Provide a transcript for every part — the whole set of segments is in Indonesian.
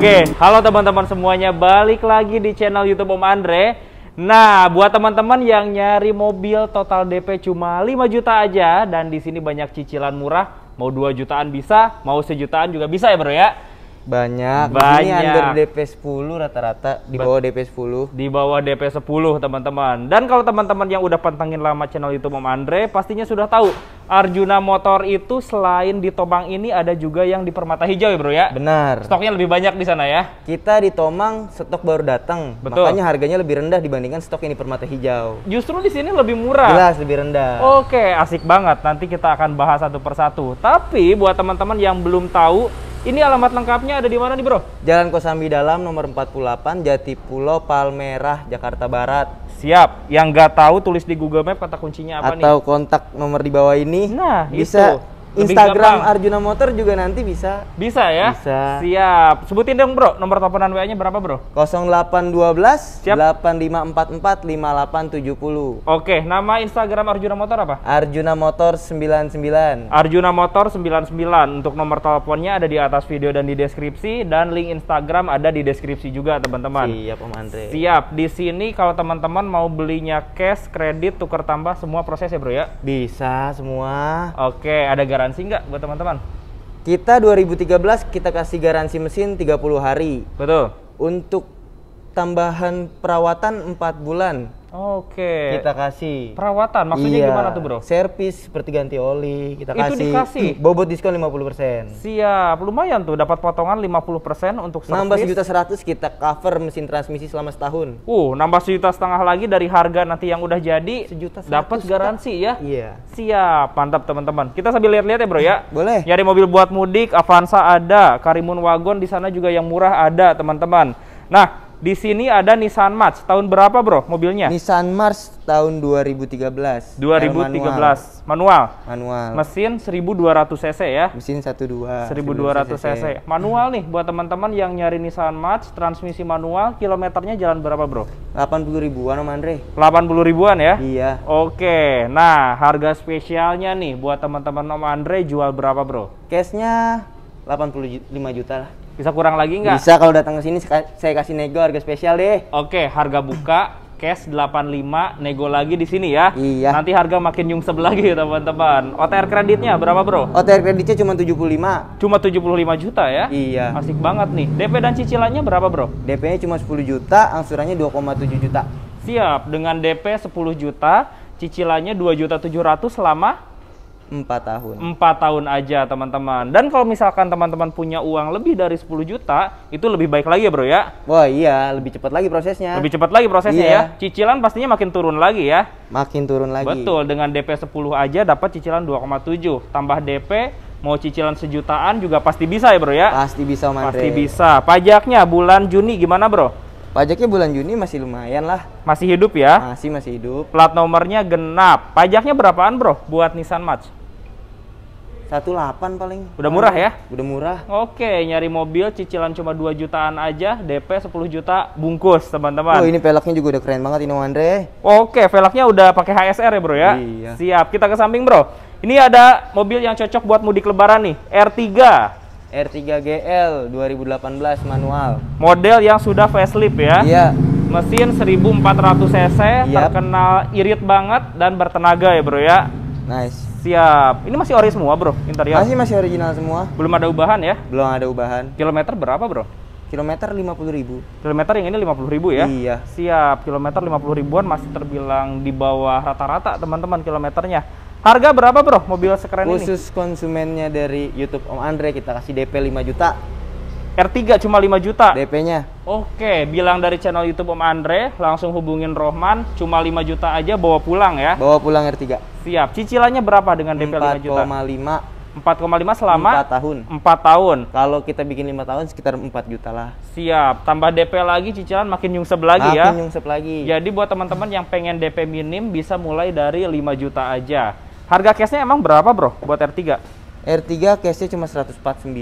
Oke, halo teman-teman semuanya, balik lagi di channel YouTube Om Andre. Nah, buat teman-teman yang nyari mobil total DP cuma 5 juta aja dan di sini banyak cicilan murah, mau 2 jutaan bisa, mau sejutaan juga bisa ya, Bro ya. Banyak. Banyak. Ini under DP 10 rata-rata di bawah DP 10. Di bawah DP 10, teman-teman. Dan kalau teman-teman yang udah pantengin lama channel YouTube Om Andre, pastinya sudah tahu Arjuna Motor itu selain di Tomang ini ada juga yang di Permata Hijau ya, Bro ya? Benar. Stoknya lebih banyak di sana ya. Kita di Tomang stok baru datang, makanya harganya lebih rendah dibandingkan stok ini Permata Hijau. Justru di sini lebih murah. Jelas lebih rendah. Oke, asik banget. Nanti kita akan bahas satu persatu. Tapi buat teman-teman yang belum tahu ini alamat lengkapnya ada di mana nih bro? Jalan Kosambi Dalam nomor 48 Jati Pulau Palmerah Jakarta Barat. Siap. Yang nggak tahu tulis di Google Map kata kuncinya apa Atau nih? Atau kontak nomor di bawah ini. Nah bisa itu Instagram gampang. Arjuna Motor juga nanti bisa. Bisa ya? Bisa. Siap. Sebutin dong, Bro. Nomor teleponan WA-nya berapa, Bro? 0812 Siap. 8544 5870. Oke, nama Instagram Arjuna Motor apa? Arjuna Motor 99. Arjuna Motor 99. Untuk nomor teleponnya ada di atas video dan di deskripsi dan link Instagram ada di deskripsi juga, teman-teman. Siap, Om Andre. Siap. Di sini kalau teman-teman mau belinya cash, kredit, tukar tambah semua proses ya, Bro ya? Bisa semua. Oke, ada garansi garansi nggak buat teman-teman? Kita 2013 kita kasih garansi mesin 30 hari. Betul. Untuk tambahan perawatan 4 bulan. Oke. Okay. Kita kasih. Perawatan maksudnya iya. gimana tuh, Bro? Servis seperti ganti oli, kita kasih. Itu dikasih. Bobot diskon 50%. Siap, lumayan tuh dapat potongan 50% untuk servis. Nambah seratus kita cover mesin transmisi selama setahun. Uh, nambah sejuta setengah lagi dari harga nanti yang udah jadi. Sejuta dapat garansi ya? Iya. Siap, mantap teman-teman. Kita sambil lihat-lihat ya, Bro ya. Boleh. Nyari mobil buat mudik, Avanza ada, Karimun Wagon di sana juga yang murah ada, teman-teman. Nah, di sini ada Nissan March. Tahun berapa, Bro, mobilnya? Nissan March tahun 2013. 2013. Manual. manual. Manual. Mesin 1200 cc ya. Mesin 12. 1200 cc. Manual nih buat teman-teman yang nyari Nissan March transmisi manual, kilometernya jalan berapa, Bro? 80 ribuan, Om Andre. 80 ribuan ya? Iya. Oke. Nah, harga spesialnya nih buat teman-teman Om Andre jual berapa, Bro? Case nya 85 juta lah. Bisa kurang lagi nggak? Bisa kalau datang ke sini saya kasih nego harga spesial deh. Oke, harga buka cash 85 nego lagi di sini ya. Iya. Nanti harga makin nyungsep lagi teman-teman. OTR kreditnya berapa, Bro? OTR kreditnya cuma 75. Cuma 75 juta ya? Iya. Asik banget nih. DP dan cicilannya berapa, Bro? DP-nya cuma 10 juta, angsurannya 2,7 juta. Siap, dengan DP 10 juta, cicilannya dua juta ratus selama 4 tahun. 4 tahun aja teman-teman. Dan kalau misalkan teman-teman punya uang lebih dari 10 juta, itu lebih baik lagi ya bro ya? Wah iya, lebih cepat lagi prosesnya. Lebih cepat lagi prosesnya iya. ya. Cicilan pastinya makin turun lagi ya. Makin turun lagi. Betul, dengan DP 10 aja dapat cicilan 2,7. Tambah DP mau cicilan sejutaan juga pasti bisa ya bro ya? Pasti bisa Om Pasti bisa. Pajaknya bulan Juni gimana bro? Pajaknya bulan Juni masih lumayan lah. Masih hidup ya? Masih, masih hidup. Plat nomornya genap. Pajaknya berapaan bro buat Nissan March? satu delapan paling. Udah murah ya? Udah murah. Oke, nyari mobil cicilan cuma 2 jutaan aja, DP 10 juta bungkus, teman-teman. Oh, ini velgnya juga udah keren banget ini Andre. Oke, velgnya udah pakai HSR ya, Bro ya? Iya. Siap, kita ke samping, Bro. Ini ada mobil yang cocok buat mudik lebaran nih, R3. R3 GL 2018 manual. Model yang sudah facelift ya? Iya. Mesin 1400 cc, yep. terkenal irit banget dan bertenaga ya, Bro ya. Nice Siap. Ini masih ori semua, Bro, interior. Masih masih original semua. Belum ada ubahan ya? Belum ada ubahan. Kilometer berapa, Bro? Kilometer 50.000. Kilometer yang ini 50.000 ya? Iya. Siap. Kilometer 50 ribuan masih terbilang di bawah rata-rata, teman-teman, kilometernya. Harga berapa, Bro? Mobil sekeren Khusus ini. Khusus konsumennya dari YouTube Om Andre kita kasih DP 5 juta. R3 cuma 5 juta. DP-nya Oke, bilang dari channel YouTube Om Andre, langsung hubungin Rohman, cuma 5 juta aja bawa pulang ya. Bawa pulang R3. Siap. Cicilannya berapa dengan DP 4, 5 juta? 4,5 4,5 selama 4 tahun. 4 tahun. Kalau kita bikin 5 tahun sekitar 4 juta lah. Siap. Tambah DP lagi cicilan makin nyungsep lagi makin ya. Makin nyungsep lagi. Jadi buat teman-teman yang pengen DP minim bisa mulai dari 5 juta aja. Harga cashnya emang berapa, Bro, buat R3? R3 cashnya cuma 149.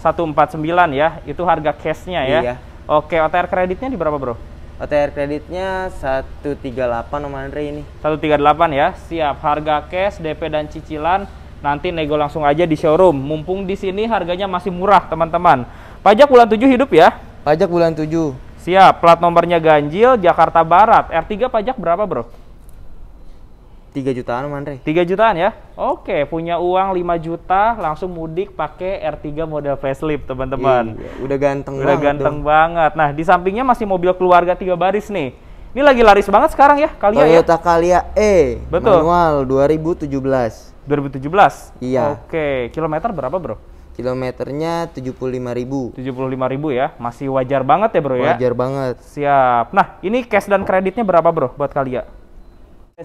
149 ya. Itu harga cashnya ya. Iya. Oke, OTR kreditnya di berapa, Bro? OTR kreditnya 138 Om Andre ini. 138 ya. Siap, harga cash, DP dan cicilan nanti nego langsung aja di showroom. Mumpung di sini harganya masih murah, teman-teman. Pajak bulan 7 hidup ya? Pajak bulan 7. Siap, plat nomornya ganjil Jakarta Barat. R3 pajak berapa, Bro? 3 jutaan Andre. 3 jutaan ya? Oke, punya uang 5 juta langsung mudik pakai R3 model facelift, teman-teman. Iya, udah ganteng udah banget. Udah ganteng dong. banget. Nah, di sampingnya masih mobil keluarga tiga baris nih. Ini lagi laris banget sekarang ya, Kalia Toyota ya? Toyota Kalia E. Betul. Manual 2017. 2017? Iya. Oke, kilometer berapa, Bro? Kilometernya 75.000. 75.000 ya. Masih wajar banget ya, Bro wajar ya? Wajar banget. Siap. Nah, ini cash dan kreditnya berapa, Bro, buat Kalia?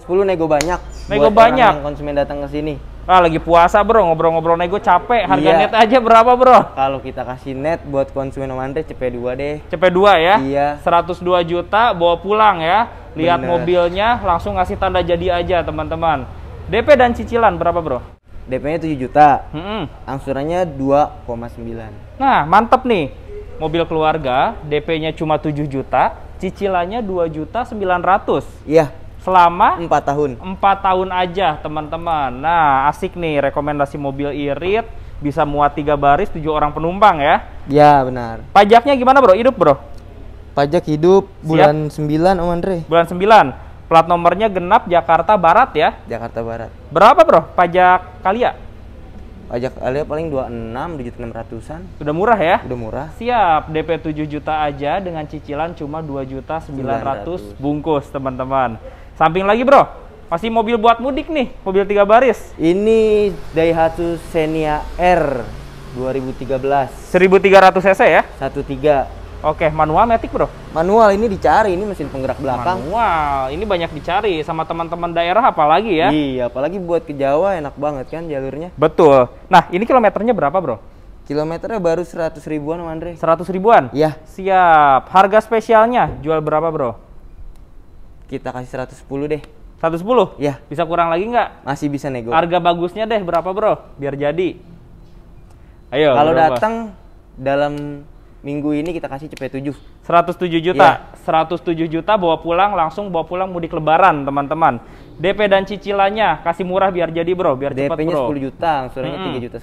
10 nego banyak. Nego buat banyak. Orang yang konsumen datang ke sini. Ah, lagi puasa, Bro. Ngobrol-ngobrol nego capek. Harga iya. net aja berapa, Bro? Kalau kita kasih net buat konsumen Omante CP2 deh. CP2 ya? Iya. 102 juta bawa pulang ya. Lihat Bener. mobilnya, langsung ngasih tanda jadi aja, teman-teman. DP dan cicilan berapa, Bro? DP-nya 7 juta. Mm -hmm. Angsurannya 2,9. Nah, mantep nih. Mobil keluarga, DP-nya cuma 7 juta, cicilannya 2 juta 900. Iya selama empat tahun. Empat tahun aja, teman-teman. Nah, asik nih rekomendasi mobil irit bisa muat tiga baris tujuh orang penumpang ya. Ya, benar. Pajaknya gimana, Bro? Hidup, Bro? Pajak hidup bulan Siap? 9, Om Andre. Bulan 9. Plat nomornya genap Jakarta Barat ya? Jakarta Barat. Berapa, Bro? Pajak kali ya? Pajak Alia paling 26 juta enam ratusan. Sudah murah ya? Sudah murah. Siap, DP 7 juta aja dengan cicilan cuma 2 juta 900, 900. bungkus, teman-teman. Samping lagi bro, masih mobil buat mudik nih, mobil tiga baris. Ini Daihatsu Xenia R 2013. 1300 cc ya? 13. Oke, manual metik bro? Manual ini dicari, ini mesin penggerak belakang. Manual, ini banyak dicari sama teman-teman daerah apalagi ya? Iya, apalagi buat ke Jawa enak banget kan jalurnya. Betul. Nah, ini kilometernya berapa bro? Kilometernya baru 100 ribuan, Andre. 100 ribuan? Iya. Siap. Harga spesialnya jual berapa, Bro? kita kasih 110 deh. 110? Ya. Bisa kurang lagi nggak? Masih bisa nego. Harga bagusnya deh berapa bro? Biar jadi. Ayo. Kalau datang dalam minggu ini kita kasih CP7. 107 juta. Ya. 107 juta bawa pulang langsung bawa pulang mudik lebaran teman-teman. DP dan cicilannya kasih murah biar jadi bro, biar DP cepat bro. dp 10 juta, angsurannya -hmm. 3 juta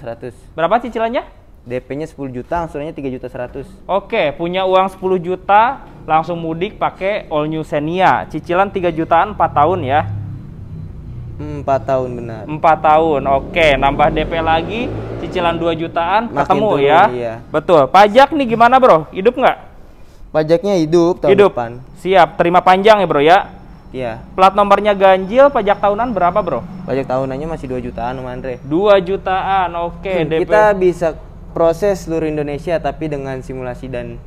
100. Berapa cicilannya? DP-nya 10 juta, angsurannya 3 juta 100. Oke, punya uang 10 juta, langsung mudik pakai All New Xenia. Cicilan 3 jutaan 4 tahun ya. 4 hmm, tahun benar. 4 tahun. Oke, nambah DP lagi, cicilan 2 jutaan Makin ketemu turun, ya. Iya. Betul. Pajak nih gimana, Bro? Hidup nggak? Pajaknya hidup tahun hidup. depan. Siap, terima panjang ya, Bro ya. Iya. Plat nomornya ganjil, pajak tahunan berapa, Bro? Pajak tahunannya masih 2 jutaan, Om Andre. 2 jutaan. Oke, hmm, DP. Kita bisa proses seluruh Indonesia tapi dengan simulasi dan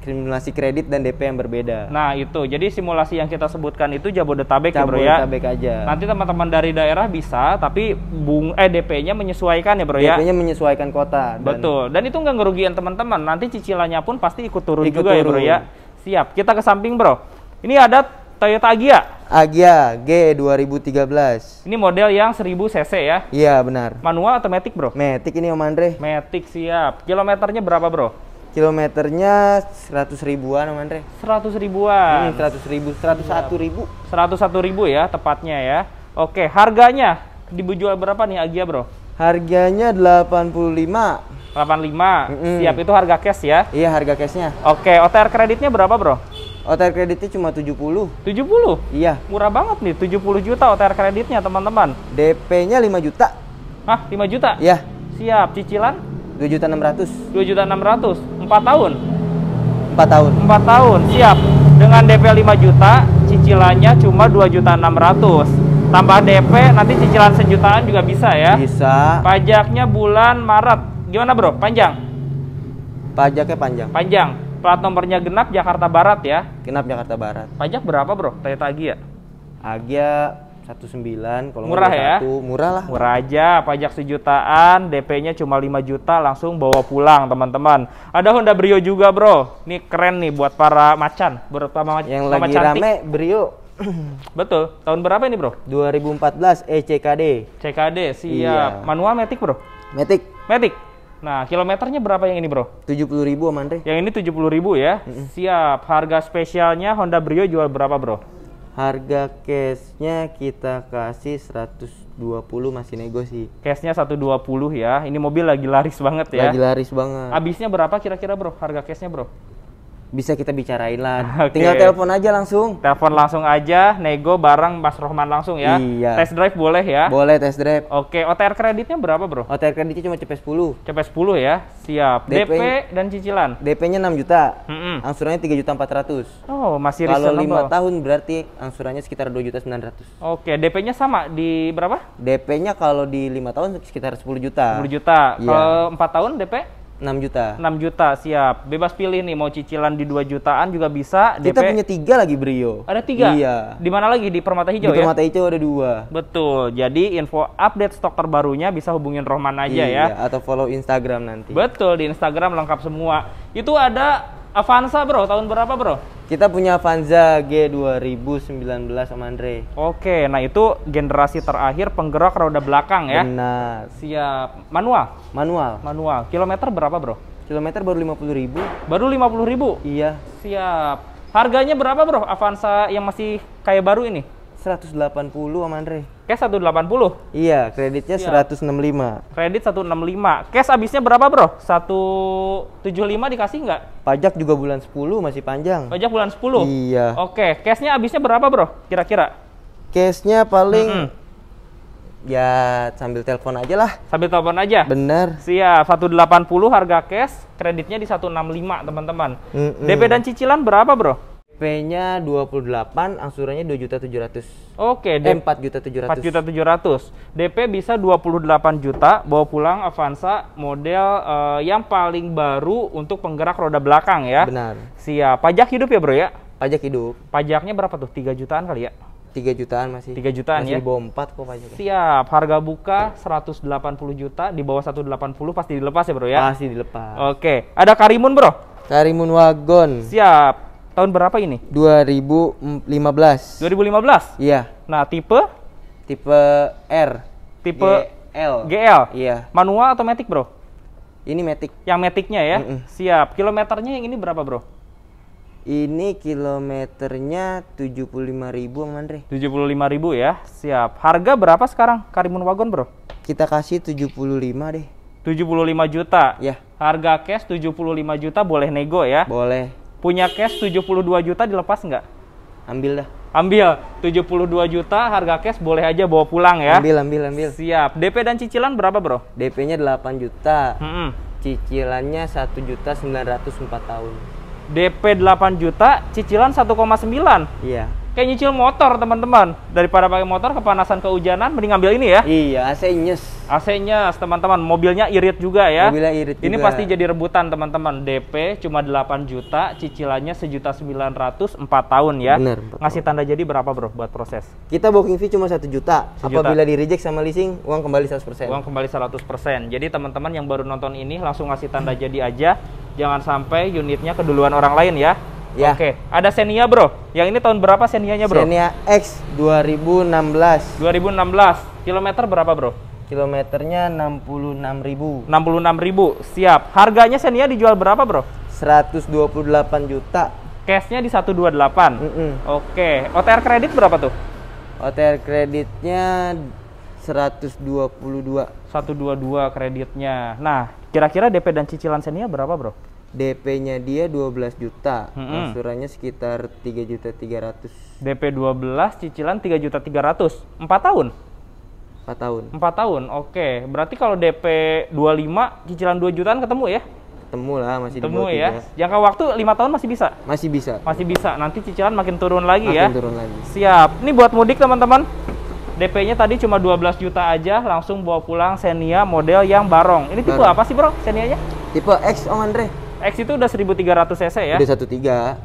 simulasi kredit dan DP yang berbeda. Nah itu, jadi simulasi yang kita sebutkan itu Jabodetabek, Jabodetabek ya bro ya. Jabodetabek aja. Nanti teman-teman dari daerah bisa, tapi bung eh DP-nya menyesuaikan ya bro DP-nya ya. DP-nya menyesuaikan kota. Dan Betul. Dan itu nggak ngerugian teman-teman. Nanti cicilannya pun pasti ikut turun ikut juga turun. ya bro ya. Siap. Kita ke samping bro. Ini ada Toyota Agya. Agya G 2013. Ini model yang 1000 cc ya? Iya, benar. Manual atau matic, Bro? Matic ini Om Andre. Matic siap. Kilometernya berapa, Bro? Kilometernya 100 ribuan, Om Andre. 100 ribuan. Ini 100 ribu, 101 ribu. 101 ribu ya, tepatnya ya. Oke, harganya dijual berapa nih Agya, Bro? Harganya 85. 85. Mm -hmm. Siap, itu harga cash ya? Iya, harga cashnya. Oke, OTR kreditnya berapa, Bro? OTR kreditnya cuma 70. 70? Iya. Murah banget nih, 70 juta OTR kreditnya, teman-teman. DP-nya 5 juta. Hah, 5 juta? Iya. Siap, cicilan? 2 juta 600. 2 juta 600. 4 tahun. 4 tahun. 4 tahun, siap. Dengan DP 5 juta, cicilannya cuma 2 juta 600. Tambah DP, nanti cicilan sejutaan juga bisa ya. Bisa. Pajaknya bulan Maret. Gimana, Bro? Panjang? Pajaknya panjang. Panjang. Plat nomornya genap Jakarta Barat ya. Genap Jakarta Barat. Pajak berapa, Bro? Toyota Agia Agia 19 kalau murah ya satu, murah lah murah aja pajak sejutaan DP-nya cuma 5 juta langsung bawa pulang teman-teman ada Honda Brio juga bro ini keren nih buat para macan terutama macan yang lagi cantik. rame Brio betul tahun berapa ini bro 2014 ECKD CKD siap iya. manual metik bro metik metik Nah, kilometernya berapa yang ini, Bro? 70 ribu, Om Andre. Yang ini 70 ribu ya? Mm -mm. Siap. Harga spesialnya Honda Brio jual berapa, Bro? Harga cashnya kita kasih 120 masih nego sih. Cashnya 120 ya. Ini mobil lagi laris banget ya. Lagi laris banget. Habisnya berapa kira-kira, Bro? Harga cashnya, Bro? bisa kita bicarain lah. Okay. Tinggal telepon aja langsung. Telepon langsung aja, nego bareng Mas Rohman langsung ya. Iya. Test drive boleh ya? Boleh test drive. Oke, okay. OTR kreditnya berapa, Bro? OTR kreditnya cuma CP10. CP10 ya. Siap. DP, DP dan cicilan. DP-nya 6 juta. Mm -hmm. Angsurannya 3 juta 400. Oh, masih Kalau 5 tahun berarti angsurannya sekitar 2 juta 900. Oke, okay. DP-nya sama di berapa? DP-nya kalau di 5 tahun sekitar 10 juta. 10 juta. Yeah. Kalau 4 tahun DP? 6 juta. 6 juta, siap. Bebas pilih nih mau cicilan di 2 jutaan juga bisa. Kita DP... punya tiga lagi Brio. Ada tiga? Iya. Di mana lagi? Di Permata Hijau di ya? Di Permata Hijau ada dua. Betul. Jadi info update stok terbarunya bisa hubungin Rohman aja iya, ya. atau follow Instagram nanti. Betul, di Instagram lengkap semua. Itu ada Avanza bro, tahun berapa bro? Kita punya Avanza G 2019 sama Andre. Oke, nah itu generasi terakhir penggerak roda belakang ya. Benar. Siap. Manual? Manual. Manual. Kilometer berapa, Bro? Kilometer baru 50 ribu. Baru 50 ribu? Iya. Siap. Harganya berapa, Bro? Avanza yang masih kayak baru ini? 180 Om Andre. Cash 180? Iya, kreditnya iya. 165. Kredit 165. Cash habisnya berapa, Bro? 175 dikasih nggak? Pajak juga bulan 10 masih panjang. Pajak bulan 10? Iya. Oke, cashnya habisnya berapa, Bro? Kira-kira? Cashnya paling mm -hmm ya sambil telepon aja lah. Sambil telepon aja. Bener. Siap, 180 harga cash, kreditnya di 165, teman-teman. Mm -mm. DP dan cicilan berapa, Bro? DP-nya 28, angsurannya 2 juta 700. Oke, eh, 4 juta 700. 4 juta 700. DP bisa 28 juta bawa pulang Avanza model uh, yang paling baru untuk penggerak roda belakang ya. Benar. Siap. Pajak hidup ya, Bro ya? Pajak hidup. Pajaknya berapa tuh? 3 jutaan kali ya? 3 jutaan masih. 3 jutaan masih ya. Masih 4 kok pajaknya. Siap. Harga buka 180 juta, di bawah 180 pasti dilepas ya, Bro ya? Pasti dilepas. Oke. Ada Karimun, Bro? Karimun Wagon. Siap. Tahun berapa ini? 2015. 2015? Iya. Nah, tipe? Tipe R. Tipe GL. GL? Iya. Manual atau matic, Bro? Ini matic. Yang maticnya ya? Mm -mm. Siap. Kilometernya yang ini berapa, Bro? Ini kilometernya 75.000, ribu, Om Andre. 75.000 ya? Siap. Harga berapa sekarang Karimun Wagon, Bro? Kita kasih 75 deh. 75 juta? Ya. Harga cash 75 juta boleh nego ya? Boleh punya cash 72 juta dilepas nggak? Ambil dah. Ambil 72 juta harga cash boleh aja bawa pulang ya. Ambil ambil ambil. Siap. DP dan cicilan berapa, Bro? DP-nya 8 juta. Hmm -hmm. Cicilannya 1 juta 904 tahun. DP 8 juta, cicilan 1,9. Iya kayak nyicil motor teman-teman daripada pakai motor kepanasan kehujanan mending ambil ini ya iya AC nyes AC nyes teman-teman mobilnya irit juga ya mobilnya irit ini juga. pasti jadi rebutan teman-teman DP cuma 8 juta cicilannya sejuta sembilan ratus empat tahun ya Bener, ngasih tanda jadi berapa bro buat proses kita booking fee cuma satu juta juta. apabila di reject sama leasing uang kembali 100% uang kembali 100% jadi teman-teman yang baru nonton ini langsung ngasih tanda jadi aja jangan sampai unitnya keduluan orang lain ya Ya. Oke, ada Xenia bro. Yang ini tahun berapa Xenia-nya bro? Xenia X 2016. 2016. Kilometer berapa bro? Kilometernya 66.000. 66.000. Siap. Harganya Xenia dijual berapa bro? 128 juta. Cashnya di 128. Mm -mm. Oke. OTR kredit berapa tuh? OTR kreditnya 122. 122 kreditnya. Nah, kira-kira DP dan cicilan Xenia berapa bro? DP-nya dia 12 juta, mm -hmm. angsurannya sekitar 3 juta 300. DP 12, cicilan 3 juta 300. 4 tahun? 4 tahun. 4 tahun. Oke, okay. berarti kalau DP 25, cicilan 2 jutaan ketemu ya? Ketemu lah, masih ketemu di ya. Jangka waktu 5 tahun masih bisa? Masih bisa. Masih bisa. Nanti cicilan makin turun lagi makin ya. Makin turun lagi. Siap. Ini buat mudik teman-teman. DP-nya tadi cuma 12 juta aja, langsung bawa pulang Xenia model yang barong. Ini tipe barong. apa sih, Bro? Xenianya? Tipe X, Om Andre. X itu udah 1300 cc ya? Udah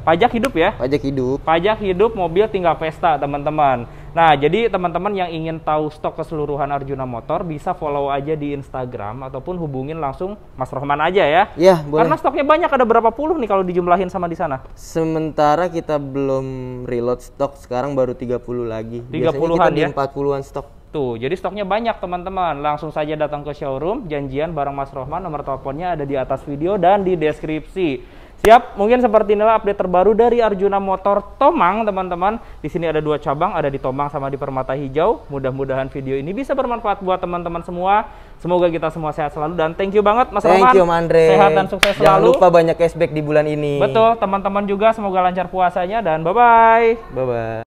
13. Pajak hidup ya? Pajak hidup. Pajak hidup mobil tinggal pesta, teman-teman. Nah, jadi teman-teman yang ingin tahu stok keseluruhan Arjuna Motor bisa follow aja di Instagram ataupun hubungin langsung Mas Rohman aja ya. Iya, boleh. Karena stoknya banyak, ada berapa puluh nih kalau dijumlahin sama di sana? Sementara kita belum reload stok, sekarang baru 30 lagi. 30-an ya? 40-an stok. Tuh, jadi stoknya banyak teman-teman. Langsung saja datang ke showroom, janjian bareng Mas Rohman. Nomor teleponnya ada di atas video dan di deskripsi. Siap, mungkin seperti inilah update terbaru dari Arjuna Motor Tomang, teman-teman. Di sini ada dua cabang, ada di Tomang sama di Permata Hijau. Mudah-mudahan video ini bisa bermanfaat buat teman-teman semua. Semoga kita semua sehat selalu dan thank you banget Mas Thank Roman. you Andre. Sehat dan sukses selalu. Jangan lupa banyak cashback di bulan ini. Betul, teman-teman juga semoga lancar puasanya dan bye-bye. Bye-bye.